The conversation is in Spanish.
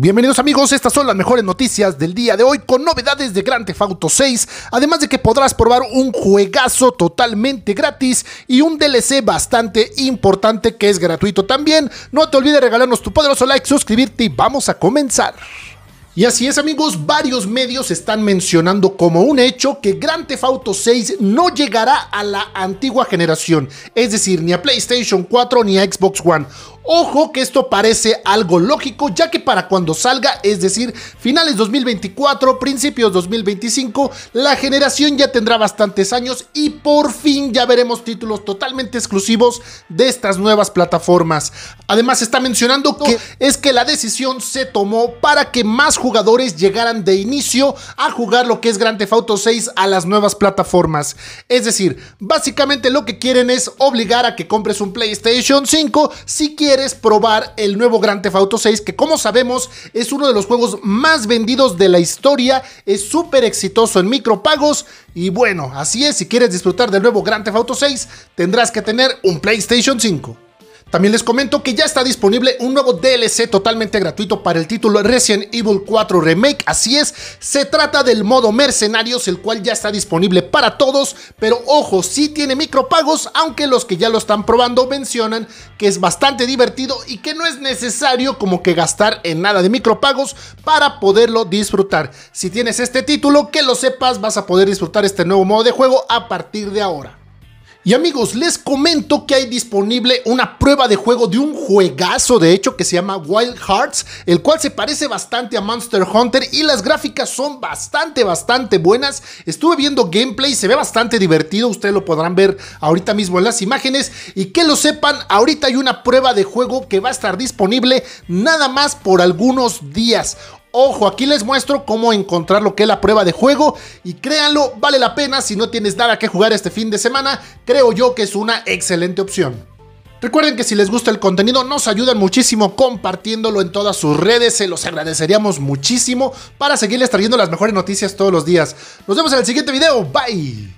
Bienvenidos amigos, estas son las mejores noticias del día de hoy con novedades de Grand Theft Auto 6, además de que podrás probar un juegazo totalmente gratis y un DLC bastante importante que es gratuito también. No te olvides regalarnos tu poderoso like, suscribirte y vamos a comenzar. Y así es amigos, varios medios están mencionando como un hecho que Grand Theft Auto 6 no llegará a la antigua generación, es decir, ni a PlayStation 4 ni a Xbox One. Ojo que esto parece algo lógico, ya que para cuando salga, es decir, finales 2024, principios 2025, la generación ya tendrá bastantes años y por fin ya veremos títulos totalmente exclusivos de estas nuevas plataformas. Además está mencionando que es que la decisión se tomó para que más jugadores jugadores llegaran de inicio a jugar lo que es Grand Theft Auto 6 a las nuevas plataformas. Es decir, básicamente lo que quieren es obligar a que compres un PlayStation 5 si quieres probar el nuevo Grand Theft Auto 6, que como sabemos es uno de los juegos más vendidos de la historia, es súper exitoso en micropagos y bueno, así es, si quieres disfrutar del nuevo Grand Theft Auto 6, tendrás que tener un PlayStation 5. También les comento que ya está disponible un nuevo DLC totalmente gratuito para el título Resident Evil 4 Remake, así es, se trata del modo Mercenarios, el cual ya está disponible para todos, pero ojo, sí tiene micropagos, aunque los que ya lo están probando mencionan que es bastante divertido y que no es necesario como que gastar en nada de micropagos para poderlo disfrutar. Si tienes este título, que lo sepas, vas a poder disfrutar este nuevo modo de juego a partir de ahora. Y amigos, les comento que hay disponible una prueba de juego de un juegazo, de hecho, que se llama Wild Hearts, el cual se parece bastante a Monster Hunter y las gráficas son bastante, bastante buenas. Estuve viendo gameplay, se ve bastante divertido, ustedes lo podrán ver ahorita mismo en las imágenes. Y que lo sepan, ahorita hay una prueba de juego que va a estar disponible nada más por algunos días. Ojo, aquí les muestro cómo encontrar lo que es la prueba de juego y créanlo, vale la pena si no tienes nada que jugar este fin de semana, creo yo que es una excelente opción. Recuerden que si les gusta el contenido nos ayudan muchísimo compartiéndolo en todas sus redes, se los agradeceríamos muchísimo para seguirles trayendo las mejores noticias todos los días. Nos vemos en el siguiente video, bye.